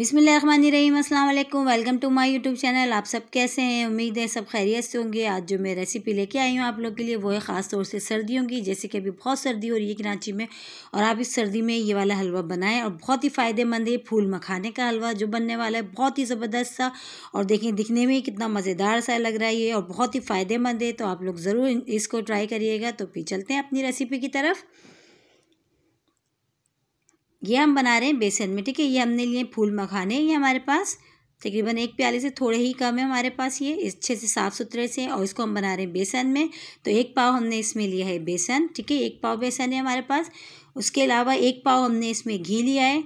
अस्सलाम वालेकुम welcome to my YouTube channel आप सब कैसे हैं उम्मीद है सब खैरियत से होंगे आज जो मैं रेसिपी लेके आई हूँ आप लोग के लिए वो है ख़ास तौर से सर्दियों की जैसे कि अभी बहुत सर्दी हो रही है कराची में और आप इस सर्दी में ये वाला हलवा बनाएं और बहुत ही फ़ायदेमंद है फूल मखाने का हलवा जो बनने वाला है बहुत ही ज़बरदस्त सा और देखें दिखने में कितना मज़ेदार सा लग रहा है ये और बहुत ही फ़ायदेमंद है तो आप लोग ज़रूर इसको ट्राई करिएगा तो फिर चलते हैं अपनी रेसिपी की तरफ ये हम बना रहे हैं बेसन में ठीक है ये हमने लिए फूल मखाने ये हमारे पास तकरीबन एक प्याले से थोड़े ही कम है हमारे पास ये अच्छे से साफ़ सुथरे से और इसको हम बना रहे हैं बेसन में तो एक पाव हमने इसमें लिया है बेसन ठीक है एक पाव बेसन है हमारे पास उसके अलावा एक पाव हमने इसमें घी लिया है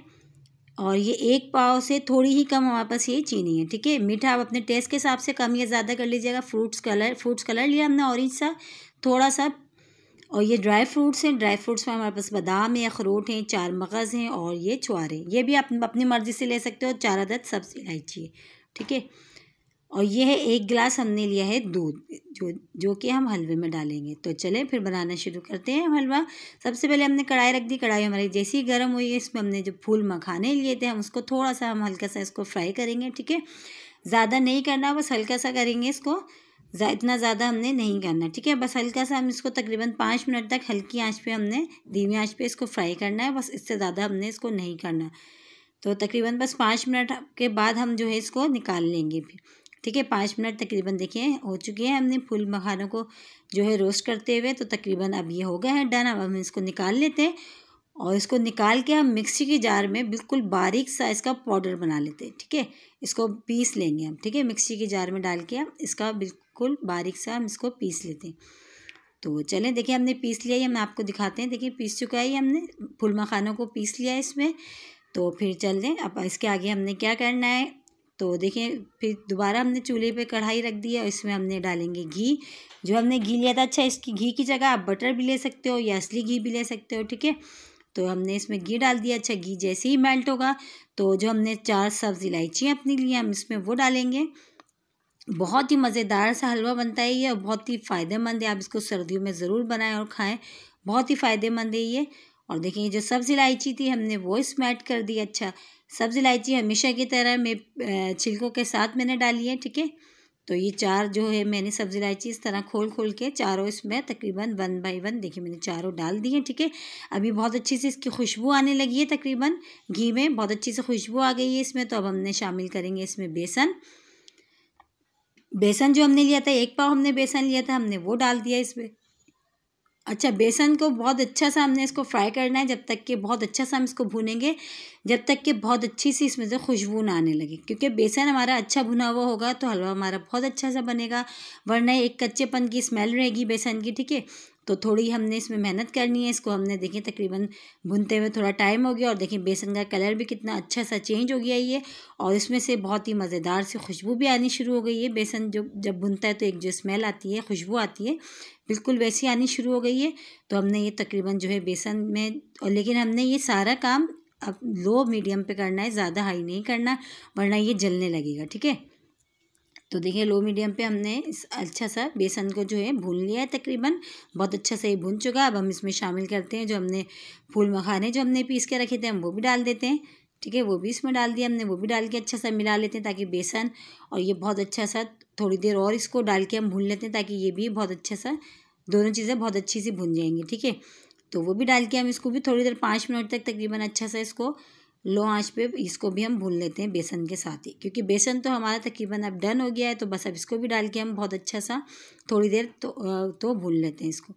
और ये एक पाव से थोड़ी ही कम हमारे पास ये चीनी है ठीक है मीठा आप अपने टेस्ट के हिसाब से कम या ज़्यादा कर लीजिएगा फ्रूट्स कलर फ्रूट्स कलर लिया हमने ऑरेंज सा थोड़ा सा और ये ड्राई फ्रूट्स हैं ड्राई फ्रूट्स में हमारे पास बादाम है अखरोट हैं चार मगज़ हैं और ये छुआरे ये भी आप अपनी मर्ज़ी से ले सकते हो चार अदद सब्ज़ इलायची है ठीक है और ये है एक गिलास हमने लिया है दूध जो जो कि हम हलवे में डालेंगे तो चले फिर बनाना शुरू करते हैं हम हलवा सबसे पहले हमने कढ़ाई रख दी कढ़ाई हमारी जैसे ही गर्म हुई है इसमें हमने जो फूल मखाने लिए थे हम उसको थोड़ा सा हम हल्का सा इसको फ्राई करेंगे ठीक है ज़्यादा नहीं करना बस हल्का सा करेंगे इसको इतना ज़्यादा हमने नहीं करना ठीक है बस हल्का सा हम इसको तकरीबन पाँच मिनट तक हल्की आंच पे हमने धीमी आंच पे इसको फ्राई करना है बस इससे ज़्यादा हमने इसको नहीं करना तो तकरीबन बस पाँच मिनट के बाद हम जो है इसको निकाल लेंगे फिर ठीक है पाँच मिनट तकरीबन देखिए हो चुके हैं हमने फूल मखानों को जो है रोस्ट करते हुए तो तकरीबन अब ये हो गया है डन अब हम इसको निकाल लेते हैं और इसको निकाल के हम मिक्सी के जार में बिल्कुल बारीक सा इसका पाउडर बना लेते हैं ठीक है इसको पीस लेंगे हम ठीक है मिक्सी के जार में डाल के हम इसका बिल्कुल बारीक सा हम इसको पीस लेते हैं तो चलें देखिए हमने पीस लिया ये हम आपको दिखाते हैं देखिए पीस चुका है ये हमने फुल मखानों को पीस लिया है इसमें तो फिर चल दें अब इसके आगे हमने क्या करना है तो देखिए फिर दोबारा हमने चूल्हे पे कढ़ाई रख दी है और इसमें हमने डालेंगे घी जो हमने घी लिया था अच्छा इसकी घी की जगह आप बटर भी ले सकते हो या असली घी भी ले सकते हो ठीक है तो हमने इसमें घी डाल दिया अच्छा घी जैसे ही मेल्ट होगा तो जो हमने चार सब्ज़ इलायची अपनी लिए हम इसमें वो डालेंगे बहुत ही मज़ेदार सा हलवा बनता है ये और बहुत ही फ़ायदेमंद है आप इसको सर्दियों में ज़रूर बनाएं और खाएं बहुत ही फ़ायदेमंद है ये और देखिए ये जो सब्ज़ इलायची थी हमने वो इसमें ऐड कर दी अच्छा सब्ज़ इलायची हमेशा की तरह मैं छिलकों के साथ मैंने डाली है ठीक है तो ये चार जो है मैंने सब्ज़ी इलायची इस तरह खोल खोल के चारों इसमें तकरीबन वन बाई वन देखिए मैंने चारों डाल दिए ठीक है अभी बहुत अच्छी से इसकी खुशबू आने लगी है तकरीबन घी में बहुत अच्छी से खुशबू आ गई है इसमें तो अब हमने शामिल करेंगे इसमें बेसन बेसन जो हमने लिया था एक पाव हमने बेसन लिया था हमने वो डाल दिया इसमें अच्छा बेसन को बहुत अच्छा सा हमने इसको फ्राई करना है जब तक कि बहुत अच्छा सा हम इसको भूनेंगे जब तक कि बहुत अच्छी सी इसमें से खुशबू ना आने लगे क्योंकि बेसन हमारा अच्छा भुना हुआ होगा तो हलवा हमारा बहुत अच्छा सा बनेगा वरना एक कच्चेपन की स्मेल रहेगी बेसन की ठीक है तो थोड़ी हमने इसमें मेहनत करनी है इसको हमने देखें तकरीबन भुनते हुए थोड़ा टाइम हो गया और देखें बेसन का कलर भी कितना अच्छा सा चेंज हो गया ये और इसमें से बहुत ही मज़ेदार सी खुशबू भी आनी शुरू हो गई है बेसन जो जब भुनता है तो एक जो स्मेल आती है खुशबू आती है बिल्कुल वैसी आनी शुरू हो गई है तो हमने ये तकरीबन जो है बेसन में और लेकिन हमने ये सारा काम अब लो मीडियम पे करना है ज़्यादा हाई नहीं करना वरना ये जलने लगेगा ठीक है तो देखिए लो मीडियम पे हमने इस अच्छा सा बेसन को जो है भून लिया है तकरीबन बहुत अच्छा से ये भून चुका है अब हम इसमें शामिल करते हैं जो हमने फूल मखाने जो हमने पीस के रखे थे हम वो भी डाल देते हैं ठीक है वो भी इसमें डाल दिया हमने वो भी डाल के अच्छा सा मिला लेते हैं ताकि बेसन और ये बहुत अच्छा सा थोड़ी देर और इसको डाल के हम भून लेते हैं ताकि ये भी बहुत अच्छा सा दोनों चीज़ें बहुत अच्छी सी भून जाएंगी ठीक है तो वो भी डाल के हम इसको भी थोड़ी देर पाँच मिनट तक तकरीबन अच्छा सा इसको लो आंच पे इसको भी हम भून लेते हैं बेसन के साथ ही क्योंकि बेसन तो हमारा तकरीबन अब डन हो गया है तो बस अब इसको भी डाल के हम बहुत अच्छा सा थोड़ी देर तो तो भून लेते हैं इसको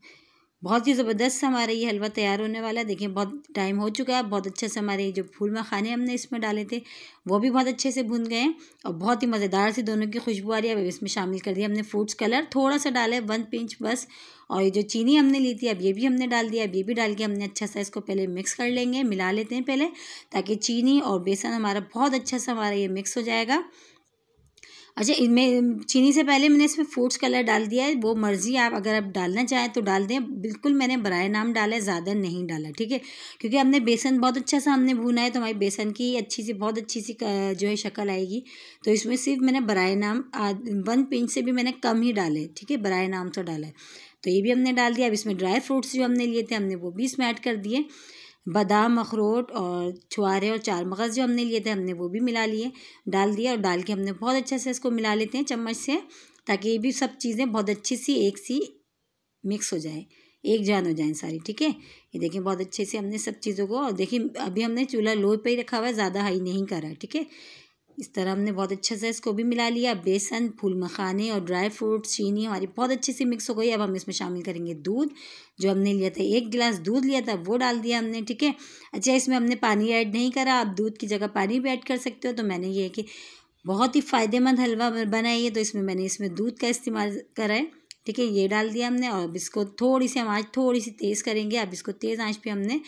बहुत ही ज़बरदस्त हमारा ये हलवा तैयार होने वाला है देखिए बहुत टाइम हो चुका है बहुत अच्छे से हमारे जो फूल मखाने हमने इसमें डाले थे वो भी बहुत अच्छे से भून गए हैं और बहुत ही मज़ेदार से दोनों की खुशबू आ रही है अब इसमें शामिल कर दिया हमने फूड्स कलर थोड़ा सा डाला है वन पिंच बस और ये जो चीनी हमने ली थी अब ये भी हमने डाल दिया अब ये भी डाल के हमने अच्छा सा इसको पहले मिक्स कर लेंगे मिला लेते हैं पहले ताकि चीनी और बेसन हमारा बहुत अच्छा सा हमारा ये मिक्स हो जाएगा अच्छा इनमें चीनी से पहले मैंने इसमें फूड्स कलर डाल दिया है वो मर्ज़ी आप अगर आप डालना चाहें तो डाल दें बिल्कुल मैंने बरए नाम डाला है ज़्यादा नहीं डाला ठीक है क्योंकि हमने बेसन बहुत अच्छा सा हमने भुना है तो हमारी बेसन की अच्छी सी बहुत अच्छी सी जो है शक्ल आएगी तो इसमें सिर्फ मैंने बरए नाम वन पिंच से भी मैंने कम ही डाले ठीक है बरए नाम तो डाला है तो ये भी हमने डाल दिया अब इसमें ड्राई फ्रूट्स जो हमने लिए थे हमने वो भी इसमें ऐड कर दिए बादाम अखरोट और छुआरे और चार मगज़ जो हमने लिए थे हमने वो भी मिला लिए डाल दिया और डाल के हमने बहुत अच्छे से इसको मिला लेते हैं चम्मच से ताकि ये भी सब चीज़ें बहुत अच्छी सी एक सी मिक्स हो जाए एक जान हो जाए सारी ठीक है ये देखिए बहुत अच्छे से हमने सब चीज़ों को और देखिए अभी हमने चूल्हा लो पर ही रखा हुआ है ज़्यादा हाई नहीं करा ठीक है इस तरह हमने बहुत अच्छे से इसको भी मिला लिया बेसन फूल मखाने और ड्राई फ्रूट्स चीनी हमारी बहुत अच्छे से मिक्स हो गई अब हम इसमें शामिल करेंगे दूध जो हमने लिया था एक गिलास दूध लिया था वो डाल दिया हमने ठीक है अच्छा इसमें हमने पानी ऐड नहीं करा आप दूध की जगह पानी भी ऐड कर सकते हो तो मैंने ये कि बहुत ही फ़ायदेमंद हलवा बनाई है तो इसमें मैंने इसमें दूध का इस्तेमाल करा है ठीक है ये डाल दिया हमने और अब इसको थोड़ी सी हम आँच थोड़ी सी तेज़ करेंगे अब इसको तेज़ आँच पे हमने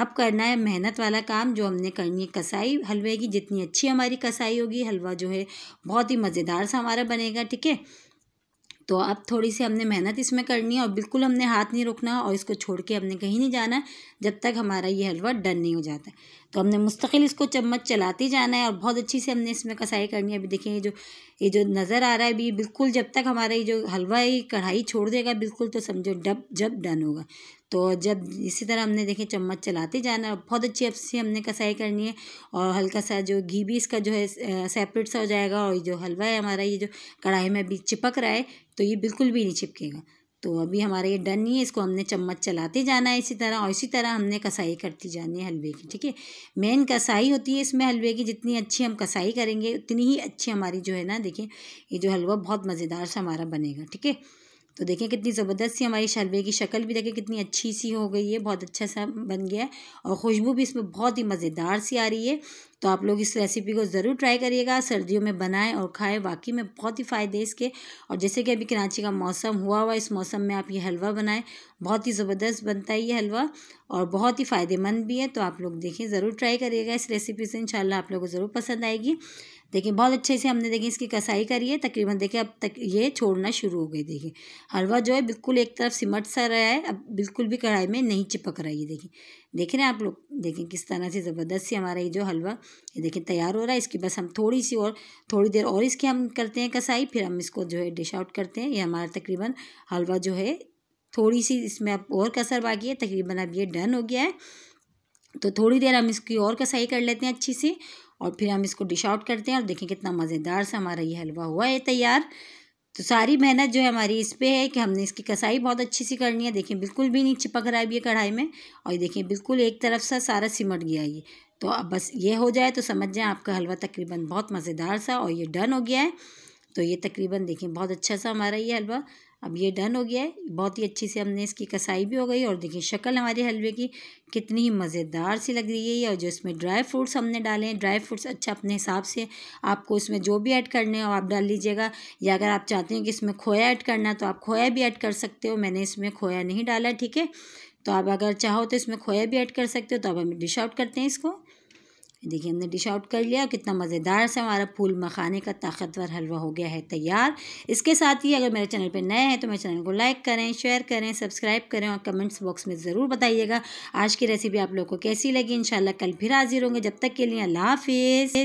अब करना है मेहनत वाला काम जो हमने करनी है कसाई हलवे की जितनी अच्छी हमारी कसाई होगी हलवा जो है बहुत ही मज़ेदार सा हमारा बनेगा ठीक है तो अब थोड़ी सी हमने मेहनत इसमें करनी है और बिल्कुल हमने हाथ नहीं रोकना और इसको छोड़ के हमने कहीं नहीं जाना जब तक हमारा ये हलवा डन नहीं हो जाता तो हमने मुस्तकिल इसको चम्मच चलाते जाना है और बहुत अच्छी से हमने इसमें कसाई करनी है अभी देखें ये जो ये जो नज़र आ रहा है अभी बिल्कुल जब तक हमारा ये जो हलवा ये कढ़ाई छोड़ देगा बिल्कुल तो समझो डब जब डन होगा तो जब इसी तरह हमने देखे चम्मच चलाते जाना बहुत अच्छी अच्छी हमने कसाई करनी है और हल्का सा जो घी भी इसका जो है सेपरेट सा हो जाएगा और जो हलवा है हमारा ये जो कढ़ाई में अभी चिपक रहा है तो ये बिल्कुल भी नहीं चिपकेगा तो अभी हमारा ये डन नहीं है इसको हमने चम्मच चलाते जाना है इसी तरह और इसी तरह हमने कसाई करती जानी है हलवे की ठीक है मेन कसाई होती है इसमें हलवे की जितनी अच्छी हम कसाई करेंगे उतनी ही अच्छी हमारी जो है ना देखिए ये जो हलवा बहुत मज़ेदार सा हमारा बनेगा ठीक है तो देखें कितनी ज़बरदस्त सी हमारी शलवे की शक्ल भी देखें कितनी अच्छी सी हो गई है बहुत अच्छा सा बन गया है और खुशबू भी इसमें बहुत ही मज़ेदार सी आ रही है तो आप लोग इस रेसिपी को ज़रूर ट्राई करिएगा सर्दियों में बनाएं और खाएं वाकई में बहुत ही फ़ायदे इसके और जैसे कि अभी कराची का मौसम हुआ हुआ इस मौसम में आप ये हलवा बनाएँ बहुत ही ज़बरदस्त बनता है ये हलवा और बहुत ही फ़ायदेमंद भी है तो आप लोग देखें ज़रूर ट्राई करिएगा इस रेसिपी से इन आप लोग को ज़रूर पसंद आएगी देखिए बहुत अच्छे से हमने देखिए इसकी कसाई करी है तकरीबन देखिए अब तक ये छोड़ना शुरू हो गई देखिए हलवा जो है बिल्कुल एक तरफ सिमट सा रहा है अब बिल्कुल भी कढ़ाई में नहीं चिपक रहा है ये देखिए देख रहे हैं आप लोग देखें किस तरह से ज़बरदस्त से हमारा ये जो हलवा ये देखिए तैयार हो रहा है इसकी बस हम थोड़ी सी और थोड़ी देर और इसकी हम करते हैं कसाई फिर हम इसको जो है डिश आउट करते हैं ये हमारा तकरीबन हलवा जो है थोड़ी सी इसमें अब और कसर बाकी है तकरीबन अब ये डन हो गया है तो थोड़ी देर हम इसकी और कसाई कर लेते हैं अच्छी सी और फिर हम इसको डिश आउट करते हैं और देखें कितना मज़ेदार सा हमारा ये हलवा हुआ है तैयार तो सारी मेहनत जो है हमारी इस पर है कि हमने इसकी कसाई बहुत अच्छी सी करनी है देखें बिल्कुल भी नहीं चिपक रहा है ये कढ़ाई में और देखें बिल्कुल एक तरफ सा सारा सिमट गया ये तो अब बस ये हो जाए तो समझ जाए आपका हलवा तकरीबन बहुत मज़ेदार सा और ये डन हो गया है तो ये तकरीबन देखें बहुत अच्छा सा हमारा ये हलवा अब ये डन हो गया है बहुत ही अच्छी से हमने इसकी कसाई भी हो गई और देखिए शक्ल हमारे हलवे की कितनी ही मज़ेदार सी लग रही है और जो इसमें ड्राई फ्रूट्स हमने डाले हैं ड्राई फ्रूट्स अच्छा अपने हिसाब से आपको इसमें जो भी ऐड करने हो आप डाल लीजिएगा या अगर आप चाहते हैं कि इसमें खोया ऐड करना तो आप खोया भी ऐड कर सकते हो मैंने इसमें खोया नहीं डाला ठीक है तो आप अगर चाहो तो इसमें खोया भी ऐड कर सकते हो तो अब हम डिश आउट करते हैं इसको देखिए हमने डिश आउट कर लिया कितना मज़ेदार से हमारा फूल मखाने का ताकतवर हलवा हो गया है तैयार इसके साथ ही अगर मेरे चैनल पर नए हैं तो मेरे चैनल को लाइक करें शेयर करें सब्सक्राइब करें और कमेंट्स बॉक्स में ज़रूर बताइएगा आज की रेसिपी आप लोगों को कैसी लगी इन कल फिर हाजिर होंगे जब तक के लिए अल्लाह हाफिज़